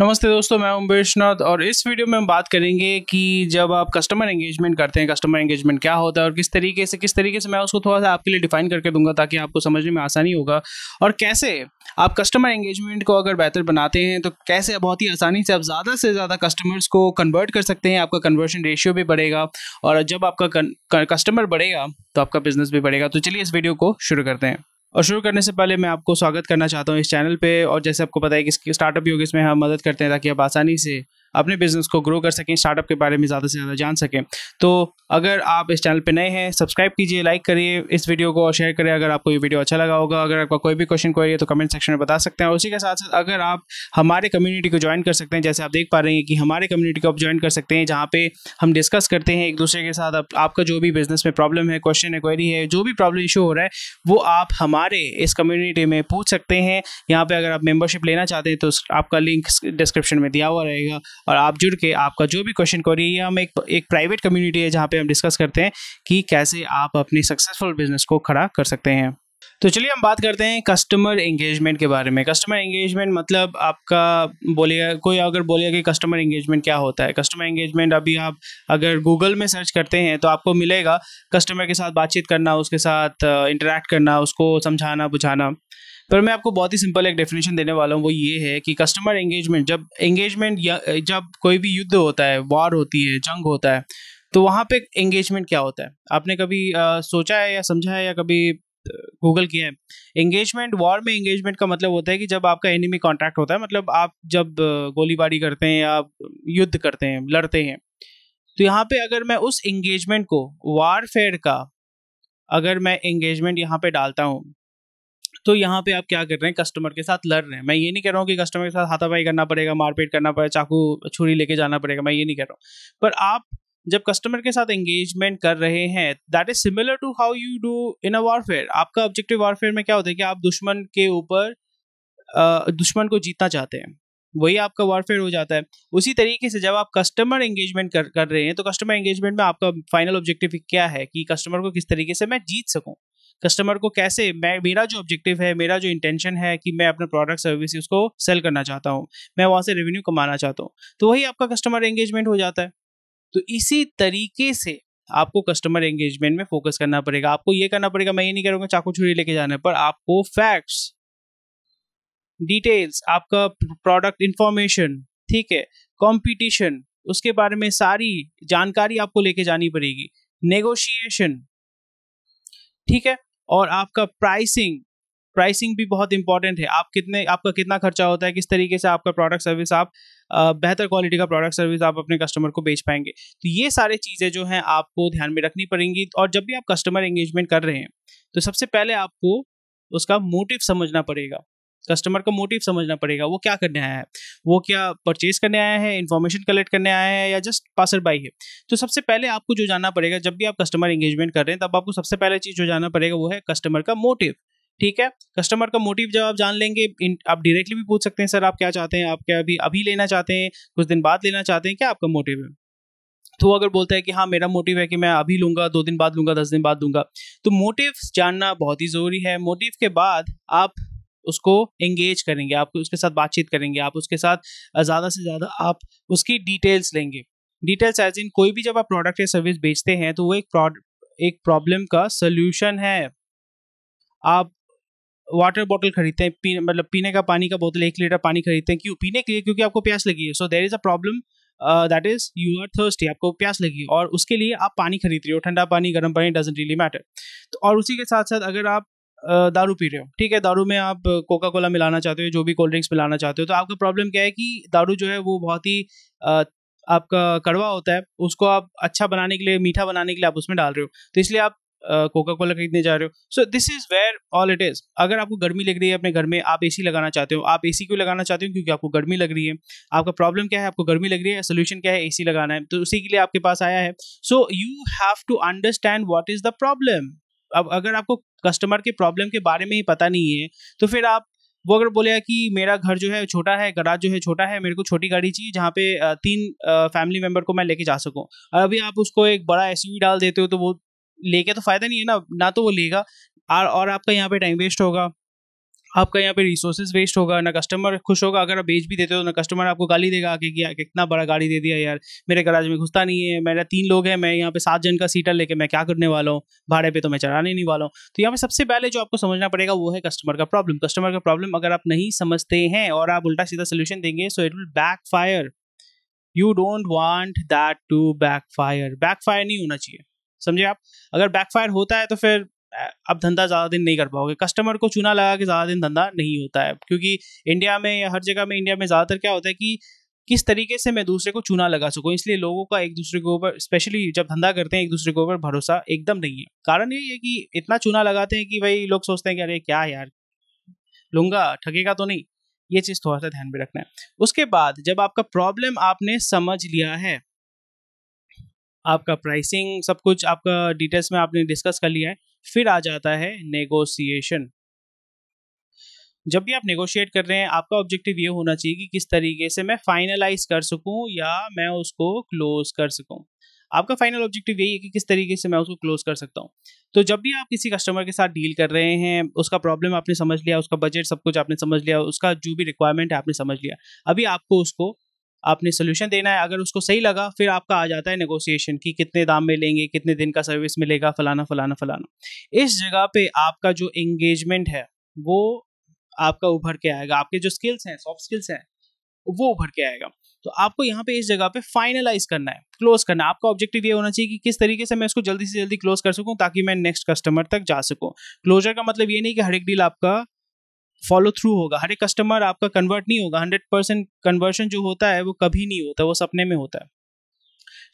नमस्ते दोस्तों मैं ओम नाथ और इस वीडियो में हम बात करेंगे कि जब आप कस्टमर एंगेजमेंट करते हैं कस्टमर एंगेजमेंट क्या होता है और किस तरीके से किस तरीके से मैं उसको थोड़ा सा आपके लिए डिफाइन करके दूंगा ताकि आपको समझने में आसानी होगा और कैसे आप कस्टमर एंगेजमेंट को अगर बेहतर बनाते हैं तो कैसे बहुत ही आसानी से आप ज़्यादा से ज़्यादा कस्टमर्स को कन्वर्ट कर सकते हैं आपका कन्वर्शन रेशियो भी बढ़ेगा और जब आपका कस्टमर बढ़ेगा तो आपका बिजनेस भी बढ़ेगा तो चलिए इस वीडियो को शुरू करते हैं और शुरू करने से पहले मैं आपको स्वागत करना चाहता हूँ इस चैनल पे और जैसे आपको पता है कि स्टार्टअप योग इसमें हम मदद करते हैं ताकि आप आसानी से अपने बिजनेस को ग्रो कर सकें स्टार्टअप के बारे में ज़्यादा से ज़्यादा जान सकें तो अगर आप इस चैनल पर नए हैं सब्सक्राइब कीजिए लाइक करिए इस वीडियो को और शेयर करें अगर आपको ये वीडियो अच्छा लगा होगा अगर आपका कोई भी क्वेश्चन कोई है तो कमेंट सेक्शन में बता सकते हैं और उसी के साथ साथ अगर आप हमारे कम्युनिटी को ज्वाइन कर सकते हैं जैसे आप देख पा रहे हैं कि हमारे कम्युनिटी को आप ज्वाइन कर सकते हैं जहाँ पर हम डिस्कस करते हैं एक दूसरे के साथ आपका जो भी बिजनेस में प्रॉब्लम है क्वेश्चन है क्वेरी है जो भी प्रॉब्लम इशू हो रहा है वो आप हमारे इस कम्युनिटी में पूछ सकते हैं यहाँ पर अगर आप मेम्बरशिप लेना चाहते हैं तो आपका लिंक डिस्क्रिप्शन में दिया हुआ रहेगा और आप जुड़ के आपका जो भी क्वेश्चन करिए ये हम एक एक प्राइवेट कम्युनिटी है जहाँ पे हम डिस्कस करते हैं कि कैसे आप अपने सक्सेसफुल बिजनेस को खड़ा कर सकते हैं तो चलिए हम बात करते हैं कस्टमर इंगेजमेंट के बारे में कस्टमर एंगेजमेंट मतलब आपका बोलेगा कोई अगर बोलेगा कि कस्टमर एंगेजमेंट क्या होता है कस्टमर एंगेजमेंट अभी आप अगर गूगल में सर्च करते हैं तो आपको मिलेगा कस्टमर के साथ बातचीत करना उसके साथ इंटरेक्ट करना उसको समझाना बुझाना पर मैं आपको बहुत ही सिंपल एक डेफिनेशन देने वाला हूँ वो ये है कि कस्टमर एंगेजमेंट जब एंगेजमेंट जब कोई भी युद्ध होता है वॉर होती है जंग होता है तो वहाँ पे एंगेजमेंट क्या होता है आपने कभी आ, सोचा है या समझा है या कभी गूगल किया है एंगेजमेंट वॉर में एंगेजमेंट का मतलब होता है कि जब आपका एनिमी कॉन्ट्रैक्ट होता है मतलब आप जब गोलीबारी करते हैं या युद्ध करते हैं लड़ते हैं तो यहाँ पे अगर मैं उस एंगेजमेंट को वारफेयर का अगर मैं एंगेजमेंट यहाँ पे डालता हूँ तो यहाँ पे आप क्या कर रहे हैं कस्टमर के साथ लड़ रहे हैं मैं ये नहीं कह रहा हूँ कि कस्टमर के साथ हाथापाई करना पड़ेगा मारपीट करना पड़ेगा चाकू छुरी लेके जाना पड़ेगा मैं ये नहीं कह रहा हूँ पर आप जब कस्टमर के साथ एंगेजमेंट कर रहे हैं that is similar to how you do in a warfare आपका ऑब्जेक्टिव वारफेयर में क्या होता है कि आप दुश्मन के ऊपर दुश्मन को जीतना चाहते हैं वही आपका वॉरफेयर हो जाता है उसी तरीके से जब आप कस्टमर एंगेजमेंट कर कर रहे हैं तो कस्टमर एंगेजमेंट में आपका फाइनल ऑब्जेक्टिव क्या है कि कस्टमर को किस तरीके से मैं जीत सकूं कस्टमर को कैसे मैं मेरा जो ऑब्जेक्टिव है मेरा जो इंटेंशन है कि मैं अपना प्रोडक्ट सर्विस उसको सेल करना चाहता हूँ मैं वहाँ से रेवेन्यू कमाना चाहता हूँ तो वही आपका कस्टमर एंगेजमेंट हो जाता है तो इसी तरीके से आपको कस्टमर एंगेजमेंट में फोकस करना पड़ेगा आपको ये करना पड़ेगा मैं ये नहीं करूँगा चाकू छुरी लेके जाना पर आपको फैक्ट्स डिटेल्स आपका प्रोडक्ट इंफॉर्मेशन ठीक है कॉम्पिटिशन उसके बारे में सारी जानकारी आपको लेके जानी पड़ेगी नेगोशिएशन ठीक है और आपका प्राइसिंग प्राइसिंग भी बहुत इंपॉर्टेंट है आप कितने आपका कितना खर्चा होता है किस तरीके से आपका प्रोडक्ट सर्विस आप बेहतर क्वालिटी का प्रोडक्ट सर्विस आप अपने कस्टमर को बेच पाएंगे तो ये सारे चीज़ें जो हैं आपको ध्यान में रखनी पड़ेंगी और जब भी आप कस्टमर एंगेजमेंट कर रहे हैं तो सबसे पहले आपको उसका मोटिव समझना पड़ेगा कस्टमर का मोटिव समझना पड़ेगा वो क्या करने आया है वो क्या परचेज करने आया है इन्फॉर्मेशन कलेक्ट करने आया है या जस्ट पासर बाई है तो सबसे पहले आपको जो जानना पड़ेगा जब भी आप कस्टमर एंगेजमेंट कर रहे हैं तब आपको सबसे पहले चीज़ जो जानना पड़ेगा वो है कस्टमर का मोटिव ठीक है कस्टमर का मोटिव जब आप जान लेंगे आप डायरेक्टली भी पूछ सकते हैं सर आप क्या चाहते हैं आप क्या अभी अभी लेना चाहते हैं कुछ दिन बाद लेना चाहते हैं क्या आपका मोटिव है तो अगर बोलता है कि हाँ मेरा मोटिव है कि मैं अभी लूँगा दो दिन बाद लूँगा दस दिन बाद दूंगा तो मोटिव जानना बहुत ही ज़रूरी है मोटिव के बाद आप उसको एंगेज करेंगे आप उसके साथ बातचीत करेंगे आप उसके साथ ज़्यादा से ज़्यादा आप उसकी डिटेल्स लेंगे डिटेल्स एज इन कोई भी जब आप प्रोडक्ट या सर्विस बेचते हैं तो वो एक एक प्रॉब्लम का सोल्यूशन है आप वाटर बॉटल खरीदते हैं पी मतलब पीने का पानी का बोतल एक लीटर पानी खरीदते हैं क्यों पीने के लिए क्योंकि आपको प्यास लगी है so there is a problem that is you are thirst आपको प्यास लगी और उसके लिए आप पानी खरीद रहे हो ठंडा पानी गर्म पानी डजेंट रियली मैटर तो और उसी के साथ साथ अगर आप दारू पी रहे हो ठीक है दारू में आप कोका कोला मिलाना चाहते हो जो भी कोल्ड ड्रिंक्स मिलाना चाहते हो तो आपका प्रॉब्लम क्या है कि दारू जो है वो बहुत ही आपका कड़वा होता है उसको आप अच्छा बनाने के लिए मीठा बनाने के लिए आप उसमें डाल रहे हो तो इसलिए आप कोका कोला खरीदने जा रहे हो so this is where all it is अगर आपको गर्मी लग रही है अपने घर में आप एसी लगाना चाहते हो आप एसी क्यों लगाना चाहते हो क्योंकि आपको गर्मी लग रही है आपका प्रॉब्लम क्या है आपको गर्मी लग रही है सोल्यूशन क्या है एसी लगाना है तो उसी के लिए आपके पास आया है so you have to understand what is the problem अब अगर आपको कस्टमर के प्रॉब्लम के बारे में ही पता नहीं है तो फिर आप वो अगर बोलेगा कि मेरा घर जो है छोटा है गराज जो है छोटा है मेरे को छोटी गाड़ी चाहिए जहाँ पे तीन फैमिली मेम्बर को मैं लेके जा सकूँ अभी आप उसको एक बड़ा एस डाल देते हो तो वो लेके तो फायदा नहीं है ना ना तो वो लेगा और आपका यहाँ पे टाइम वेस्ट होगा आपका यहाँ पे रिसोर्सेज वेस्ट होगा ना कस्टमर खुश होगा अगर आप बेच भी देते हो ना कस्टमर आपको गाली देगा कि कितना बड़ा गाड़ी दे दिया यार मेरे गराज में घुसता नहीं है मेरा तीन लोग हैं मैं यहाँ पे सात जन का सीटर लेके मैं क्या करने वाला हूँ भाड़े पे तो मैं चढ़ाने नहीं वाला हूँ तो यहाँ पे सबसे पहले जो आपको समझना पड़ेगा वो है कस्टमर का प्रॉब्लम कस्टमर का प्रॉब्लम अगर आप नहीं समझते हैं और आप उल्टा सीधा सोल्यूशन देंगे so it will backfire you don't want that to backfire backfire नहीं होना चाहिए समझे आप अगर बैकफायर होता है तो फिर आप धंधा ज़्यादा दिन नहीं कर पाओगे कस्टमर को चूना लगा के ज़्यादा दिन धंधा नहीं होता है क्योंकि इंडिया में हर जगह में इंडिया में ज़्यादातर क्या होता है कि किस तरीके से मैं दूसरे को चूना लगा सकूँ इसलिए लोगों का एक दूसरे के ऊपर स्पेशली जब धंधा करते हैं एक दूसरे के ऊपर भरोसा एकदम नहीं है कारण यही है कि इतना चूना लगाते हैं कि भाई लोग सोचते हैं कि अरे क्या यार लूंगा ठगेगा तो नहीं ये चीज़ थोड़ा सा ध्यान में रखना है उसके बाद जब आपका प्रॉब्लम आपने समझ लिया है आपका प्राइसिंग सब कुछ आपका डिटेल्स में आपने डिस्कस कर लिया है फिर आ जाता है नेगोशिएशन जब भी आप नेगोशिएट कर रहे हैं आपका ऑब्जेक्टिव ये होना चाहिए कि किस तरीके से मैं फाइनलाइज कर सकूं या मैं उसको क्लोज कर सकूं आपका फाइनल ऑब्जेक्टिव यही है कि किस तरीके से मैं उसको क्लोज कर सकता हूं तो जब भी आप किसी कस्टमर के साथ डील कर रहे हैं उसका प्रॉब्लम आपने समझ लिया उसका बजट सब कुछ आपने समझ लिया उसका जो भी रिक्वायरमेंट है आपने समझ लिया अभी आपको उसको आपने सोल्यूशन देना है अगर उसको सही लगा फिर आपका आ जाता है नेगोशिएशन कि कितने दाम में लेंगे कितने दिन का सर्विस मिलेगा फलाना फलाना फलाना इस जगह पे आपका जो एंगेजमेंट है वो आपका उभर के आएगा आपके जो स्किल्स हैं सॉफ्ट स्किल्स हैं वो उभर के आएगा तो आपको यहाँ पे इस जगह पे फाइनलाइज करना है क्लोज करना आपका ऑब्जेक्टिव ये होना चाहिए कि किस तरीके से मैं इसको जल्दी से जल्दी क्लोज कर सकूँ ताकि मैं नेक्स्ट कस्टमर तक जा सकूँ क्लोजर का मतलब ये नहीं कि हर एक डील आपका फॉलो थ्रू होगा हर एक कस्टमर आपका कन्वर्ट नहीं होगा हंड्रेड परसेंट कन्वर्शन जो होता है वो कभी नहीं होता वो सपने में होता है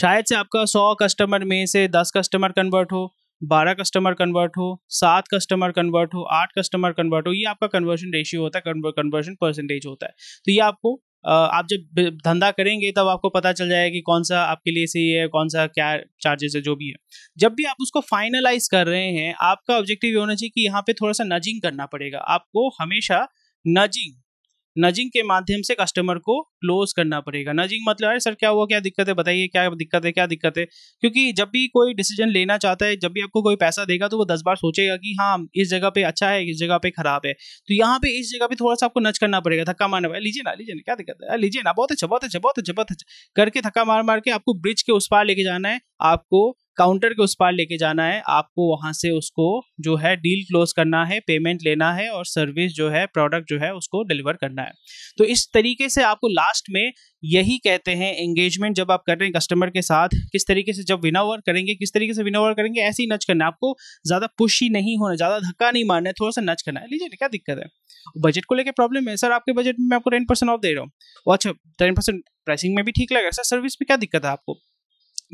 शायद से आपका सौ कस्टमर में से दस कस्टमर कन्वर्ट हो बारह कस्टमर कन्वर्ट हो सात कस्टमर कन्वर्ट हो आठ कस्टमर कन्वर्ट हो ये आपका कन्वर्शन रेशियो होता है कन्वर्शन परसेंटेज होता है तो ये आपको आप जब धंधा करेंगे तब आपको पता चल जाएगा कि कौन सा आपके लिए सही है कौन सा क्या चार्जेस है जो भी है जब भी आप उसको फाइनलाइज कर रहे हैं आपका ऑब्जेक्टिव ये होना चाहिए कि यहाँ पे थोड़ा सा नजिंग करना पड़ेगा आपको हमेशा नजिंग नजिंग के माध्यम से कस्टमर को क्लोज करना पड़ेगा नजिंग मतलब अरे सर क्या हुआ क्या दिक्कत है बताइए क्या दिक्कत है क्या दिक्कत है क्योंकि जब भी कोई डिसीजन लेना चाहता है जब भी आपको कोई पैसा देगा तो वो दस बार सोचेगा कि हाँ इस जगह पे अच्छा है इस जगह पे खराब है तो यहाँ पे इस जगह पे थोड़ा सा आपको नच करना पड़ेगा थका मारना पड़ेगा लीजिए ना लीजिए ना क्या दिक्कत है लीजिए ना बहुत अच्छा बहुत अच्छा बहुत अच्छा बहुत अच्छा करके थका मार मार के आपको ब्रिज के उस पार लेके जाना है आपको काउंटर के उस पार लेके जाना है आपको वहाँ से उसको जो है डील क्लोज करना है पेमेंट लेना है और सर्विस जो है प्रोडक्ट जो है उसको डिलीवर करना है तो इस तरीके से आपको लास्ट में यही कहते हैं एंगेजमेंट जब आप कर रहे हैं कस्टमर के साथ किस तरीके से जब विना ओवर करेंगे किस तरीके से विना ओवर करेंगे ऐसे ही नच करना आपको ज़्यादा पुश ही नहीं होना ज़्यादा धक्का नहीं मारना है थोड़ा सा नच करना है लीजिए क्या दिक्कत है बजट को लेकर प्रॉब्लम है सर आपके बजट में मैं आपको टेन परसेंट ऑफ दे रहा हूँ अच्छा टेन परसेंट प्राइसिंग में भी ठीक लगा सर सर्विस में क्या दिक्कत है आपको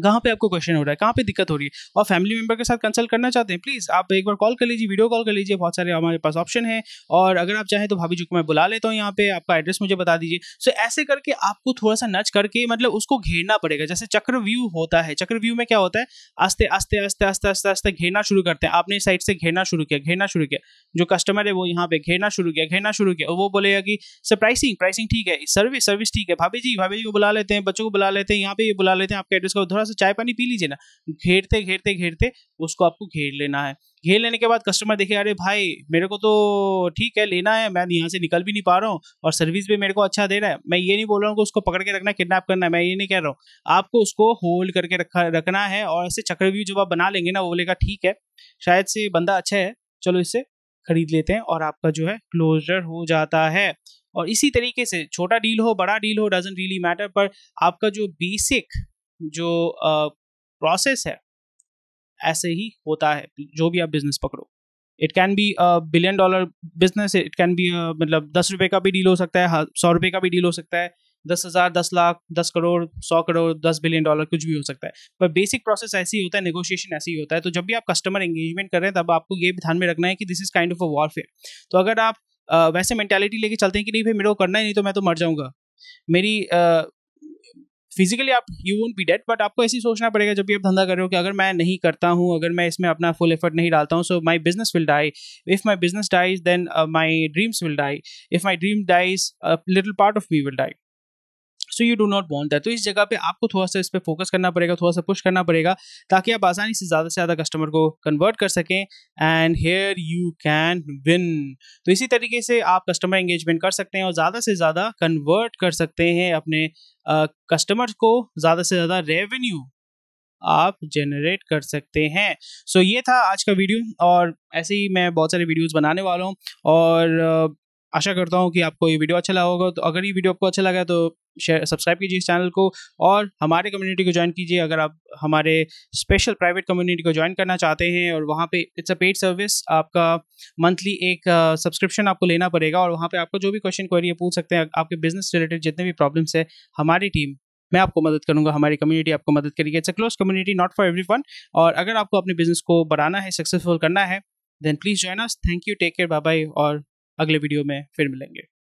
कहाँ पे आपको क्वेश्चन हो रहा है कहाँ पे दिक्कत हो रही है और फैमिली मेंबर के साथ कंसल्ट करना चाहते हैं प्लीज़ आप एक बार कॉल कर लीजिए वीडियो कॉल कर लीजिए बहुत सारे हमारे पास ऑप्शन है और अगर आप चाहें तो भाभी जी को मैं बुला लेता हूँ यहाँ पे आपका एड्रेस मुझे बता दीजिए सो ऐसे करके आपको थोड़ा सा नच करके मतलब उसको घेरना पड़ेगा जैसे चक्रव्यू होता है चक्रव्यू में क्या होता है आस्ते आस्ते आस्ते आस्ते आस्ते आस्ते घेरना शुरू करते हैं आपने साइड से घेरना शुरू किया घेरना शुरू किया जो कस्टमर है वो यहाँ पे घेरना शुरू किया घेरना शुरू किया वो बोलेगा कि सर प्राइसिंग प्राइसिंग ठीक है सर्विस सर्विस ठीक है भाभी जी भाभी जी को बुला लेते हैं बच्चों को बुला लेते हैं यहाँ पे ये बुला लेते हैं आपके एड्रेस का थोड़ा सा चाय पानी पी लीजिए ना घेरते घेरते घेरते उसको आपको घेर लेना है घेर लेने के बाद कस्टमर देखे अरे भाई मेरे को तो ठीक है लेना है मैं यहाँ से निकल भी नहीं पा रहा हूँ और सर्विस भी मेरे को अच्छा दे रहा है मैं ये नहीं बोल रहा हूँ कि उसको पकड़ के रखना किडनैप करना है मैं ये नहीं कह रहा हूँ आपको उसको होल्ड करके रखा रखना है और ऐसे चक्रव्यूह जब आप बना लेंगे ना वो बोलेगा ठीक है शायद से बंदा अच्छा है चलो इससे खरीद लेते हैं और आपका जो है क्लोजर हो जाता है और इसी तरीके से छोटा डील हो बड़ा डील हो डजेंट रियली मैटर पर आपका जो बेसिक जो प्रोसेस है ऐसे ही होता है जो भी आप बिजनेस पकड़ो it can be billion dollar business it can be मतलब दस रुपये का भी डील हो सकता है सौ रुपये का भी डील हो सकता है दस हज़ार दस लाख दस करोड़ सौ करोड़ दस बिलियन डॉलर कुछ भी हो सकता है पर बेसिक प्रोसेस ऐसे ही होता है नेगोशिएशन ऐसे ही होता है तो जब भी आप कस्टमर एंगेजमेंट कर रहे हैं तब आपको ये ध्यान में रखना है कि this is kind of a warfare तो अगर आप वैसे मेंटेलिटी लेके चलते हैं कि नहीं भाई मेरे को करना ही नहीं तो मैं तो मर जाऊंगा मेरी फिजिकली आप you won't be there but आपको ऐसी सोचना पड़ेगा जब भी आप धंधा कर रहे हो कि अगर मैं नहीं करता हूँ अगर मैं इसमें अपना फुल एफर्ट नहीं डालता हूँ so my business will die if my business dies then my dreams will die if my dream dies little part of me will die so you do not want that तो इस जगह पे आपको थोड़ा सा इस पर फोकस करना पड़ेगा थोड़ा सा पुश करना पड़ेगा ताकि आप आसानी से ज़्यादा से ज़्यादा कस्टमर को कन्वर्ट कर सकें and here you can win तो इसी तरीके से आप कस्टमर एंगेजमेंट कर सकते हैं और ज़्यादा से ज़्यादा कन्वर्ट कर सकते हैं अपने कस्टमर को ज़्यादा से ज़्यादा रेवेन्यू आप जनरेट कर सकते हैं सो so, ये था आज का वीडियो और ऐसे ही मैं बहुत सारे वीडियोस बनाने वाला हूँ और आशा करता हूँ कि आपको ये वीडियो अच्छा लगा होगा तो अगर ये वीडियो आपको अच्छा लगा तो शेयर सब्सक्राइब कीजिए इस चैनल को और हमारे कम्युनिटी को ज्वाइन कीजिए अगर आप हमारे स्पेशल प्राइवेट कम्युनिटी को ज्वाइन करना चाहते हैं और वहाँ पे इट्स अ पेड सर्विस आपका मंथली एक सब्सक्रिप्शन आपको लेना पड़ेगा और वहाँ पर आपको जो भी क्वेश्चन क्वेरी पूछ सकते हैं आपके बिजनेस रिलेटेड जितने भी प्रॉब्लम्स है हमारी टीम मैं आपको मदद करूंगा हमारी कम्युनिटी आपको मदद करेगी it's a close community not for every और अगर आपको अपने बिजनेस को बढ़ाना है सक्सेसफुल करना है then please join us thank you take care bye bye और अगले वीडियो में फिर मिलेंगे